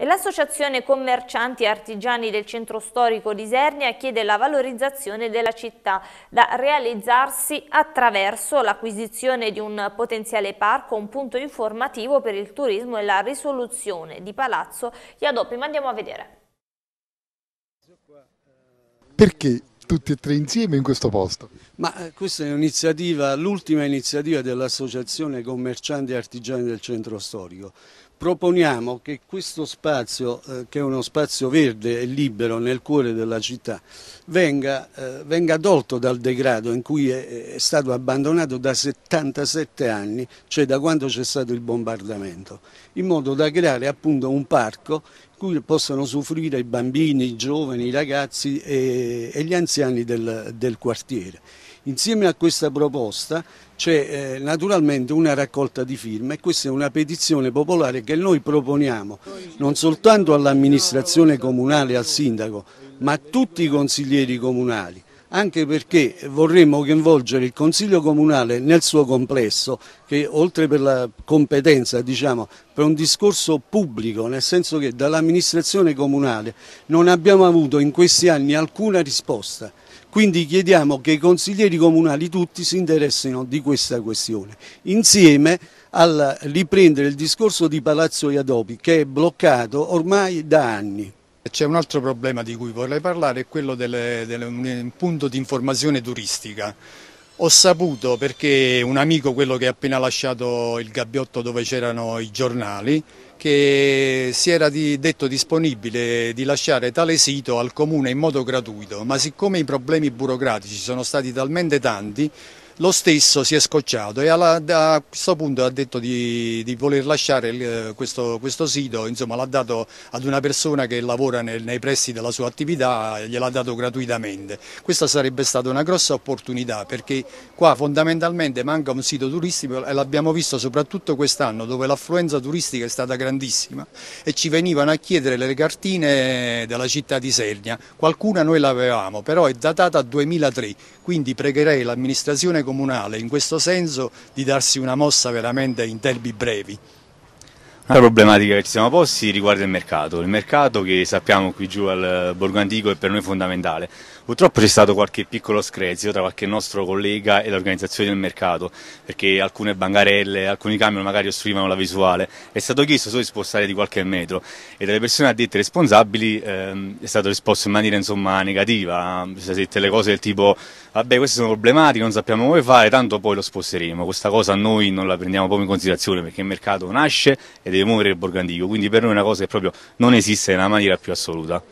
E l'Associazione Commercianti e Artigiani del Centro Storico di Isernia chiede la valorizzazione della città da realizzarsi attraverso l'acquisizione di un potenziale parco, un punto informativo per il turismo e la risoluzione di Palazzo Iadopi. Ma andiamo a vedere. Perché tutti e tre insieme in questo posto. Ma eh, questa è l'ultima iniziativa dell'Associazione Commercianti e Artigiani del Centro Storico proponiamo che questo spazio, eh, che è uno spazio verde e libero nel cuore della città, venga, eh, venga tolto dal degrado in cui è, è, stato abbandonato da 77 anni, cioè da quando c'è stato il bombardamento, in modo da creare appunto un parco in cui possano soffrire i bambini, i giovani, i ragazzi e, e gli anziani del, del quartiere. Insieme a questa proposta c'è eh, naturalmente una raccolta di firme e questa è una petizione popolare perché noi proponiamo non soltanto all'amministrazione comunale, al sindaco, ma a tutti i consiglieri comunali anche perché vorremmo coinvolgere il Consiglio Comunale nel suo complesso, che oltre per la competenza, diciamo, per un discorso pubblico, nel senso che dall'amministrazione comunale non abbiamo avuto in questi anni alcuna risposta. Quindi chiediamo che i consiglieri comunali tutti si interessino di questa questione. Insieme al riprendere il discorso di Palazzo Iadopi che è bloccato ormai da anni. C'è un altro problema di cui vorrei parlare, è quello di un punto di informazione turistica. Ho saputo perché un amico, quello che ha appena lasciato il gabbiotto dove c'erano i giornali, che si era di, detto disponibile di lasciare tale sito al comune in modo gratuito, ma siccome i problemi burocratici sono stati talmente tanti, lo stesso si è scocciato e alla, a questo punto ha detto di, di voler lasciare il, questo, questo, sito, insomma l'ha dato ad una persona che lavora nel, nei pressi della sua attività, gliel'ha dato gratuitamente. Questa sarebbe stata una grossa opportunità perché qua fondamentalmente manca un sito turistico e l'abbiamo visto soprattutto quest'anno dove l'affluenza turistica è stata grandissima e ci venivano a chiedere le cartine della città di Sernia, qualcuna noi l'avevamo però è datata a 2003, quindi pregherei l'amministrazione comunale in questo senso di darsi una mossa veramente in tempi brevi. La problematica che ci siamo posti riguarda il mercato, il mercato che sappiamo qui giù al Borgo Antico è per noi fondamentale. Purtroppo c'è stato qualche piccolo screzio tra qualche nostro collega e l'organizzazione del mercato, perché alcune bancarelle, alcuni camion magari ostruivano la visuale. È stato chiesto solo di spostare di qualche metro e dalle persone addette responsabili ehm, è stato risposto in maniera insomma negativa, si dette le cose del tipo vabbè queste sono problematiche, non sappiamo come fare, tanto poi lo sposteremo. Questa cosa noi non la prendiamo proprio in considerazione perché il mercato nasce ed è deve muovere il borgandico, quindi per noi una cosa è proprio non esiste nella maniera più assoluta.